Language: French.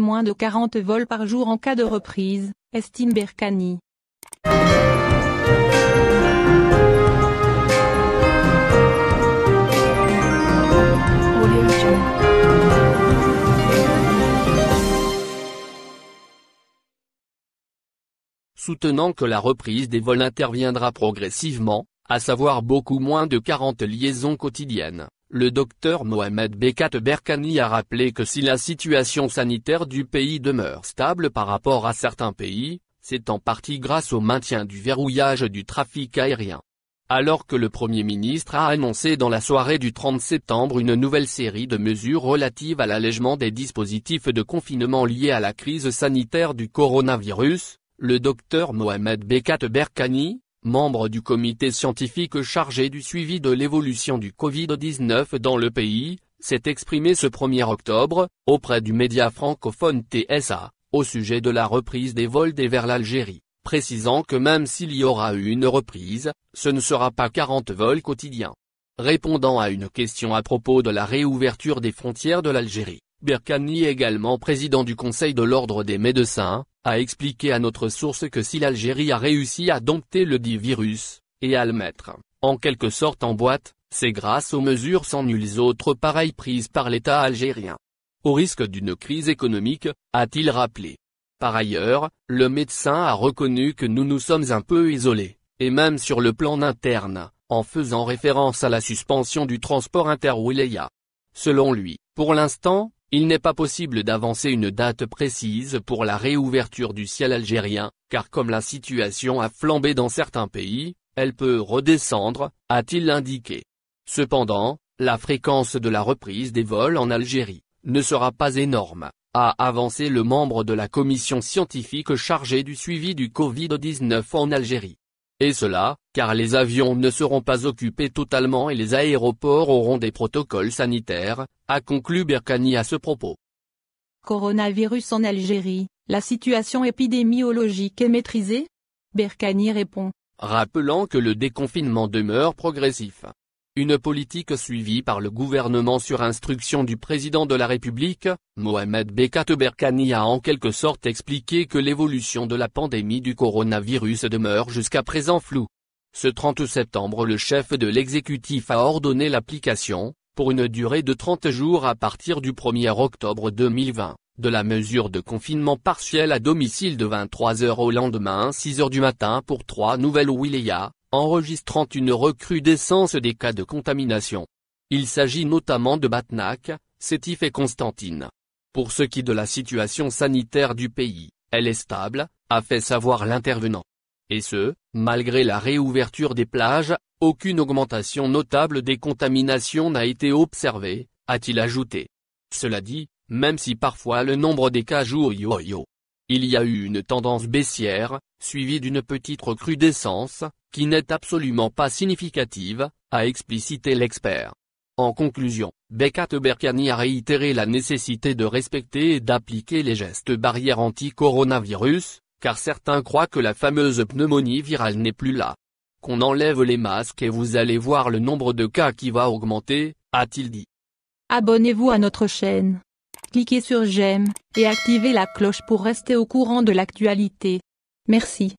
moins de 40 vols par jour en cas de reprise, estime Berkani. Soutenant que la reprise des vols interviendra progressivement, à savoir beaucoup moins de 40 liaisons quotidiennes. Le docteur Mohamed Bekat Berkani a rappelé que si la situation sanitaire du pays demeure stable par rapport à certains pays, c'est en partie grâce au maintien du verrouillage du trafic aérien. Alors que le Premier ministre a annoncé dans la soirée du 30 septembre une nouvelle série de mesures relatives à l'allègement des dispositifs de confinement liés à la crise sanitaire du coronavirus, le docteur Mohamed Bekat Berkani, membre du comité scientifique chargé du suivi de l'évolution du Covid-19 dans le pays, s'est exprimé ce 1er octobre, auprès du média francophone TSA, au sujet de la reprise des vols des vers l'Algérie, précisant que même s'il y aura une reprise, ce ne sera pas 40 vols quotidiens. Répondant à une question à propos de la réouverture des frontières de l'Algérie, Berkani également président du Conseil de l'Ordre des médecins, a expliqué à notre source que si l'Algérie a réussi à dompter le dit virus, et à le mettre, en quelque sorte en boîte, c'est grâce aux mesures sans nulles autres pareilles prises par l'État algérien. Au risque d'une crise économique, a-t-il rappelé. Par ailleurs, le médecin a reconnu que nous nous sommes un peu isolés, et même sur le plan interne, en faisant référence à la suspension du transport interwilaya. Selon lui, pour l'instant, il n'est pas possible d'avancer une date précise pour la réouverture du ciel algérien, car comme la situation a flambé dans certains pays, elle peut redescendre, a-t-il indiqué. Cependant, la fréquence de la reprise des vols en Algérie ne sera pas énorme, a avancé le membre de la commission scientifique chargée du suivi du Covid-19 en Algérie. Et cela, car les avions ne seront pas occupés totalement et les aéroports auront des protocoles sanitaires, a conclu Berkani à ce propos. Coronavirus en Algérie, la situation épidémiologique est maîtrisée Berkani répond. Rappelant que le déconfinement demeure progressif. Une politique suivie par le gouvernement sur instruction du président de la République, Mohamed Bekat Berkani a en quelque sorte expliqué que l'évolution de la pandémie du coronavirus demeure jusqu'à présent floue. Ce 30 septembre le chef de l'exécutif a ordonné l'application, pour une durée de 30 jours à partir du 1er octobre 2020, de la mesure de confinement partiel à domicile de 23h au lendemain 6h du matin pour trois nouvelles wilayas, enregistrant une recrudescence des cas de contamination. Il s'agit notamment de Batnac, Sétif et Constantine. Pour ce qui de la situation sanitaire du pays, elle est stable, a fait savoir l'intervenant. Et ce, malgré la réouverture des plages, aucune augmentation notable des contaminations n'a été observée, a-t-il ajouté. Cela dit, même si parfois le nombre des cas joue yo-yo. Il y a eu une tendance baissière, suivi d'une petite recrudescence, qui n'est absolument pas significative, a explicité l'expert. En conclusion, Bekat Berkani a réitéré la nécessité de respecter et d'appliquer les gestes barrières anti-coronavirus, car certains croient que la fameuse pneumonie virale n'est plus là. Qu'on enlève les masques et vous allez voir le nombre de cas qui va augmenter, a-t-il dit. Abonnez-vous à notre chaîne. Cliquez sur j'aime, et activez la cloche pour rester au courant de l'actualité. Merci.